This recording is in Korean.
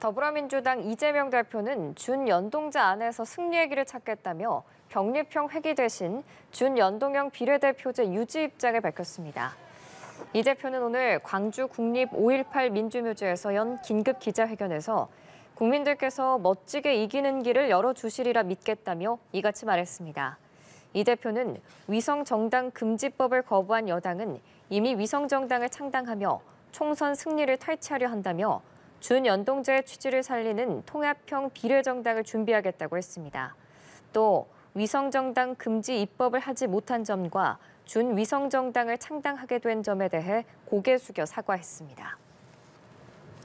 더불어민주당 이재명 대표는 준연동자 안에서 승리의 길을 찾겠다며 병립형 회기 대신 준연동형 비례대표제 유지 입장을 밝혔습니다. 이 대표는 오늘 광주 국립 5.18 민주묘지에서 연 긴급 기자회견에서 국민들께서 멋지게 이기는 길을 열어주시리라 믿겠다며 이같이 말했습니다. 이 대표는 위성정당 금지법을 거부한 여당은 이미 위성정당을 창당하며 총선 승리를 탈취하려 한다며 준연동제 취지를 살리는 통합형 비례정당을 준비하겠다고 했습니다. 또 위성정당 금지 입법을 하지 못한 점과 준위성정당을 창당하게 된 점에 대해 고개 숙여 사과했습니다.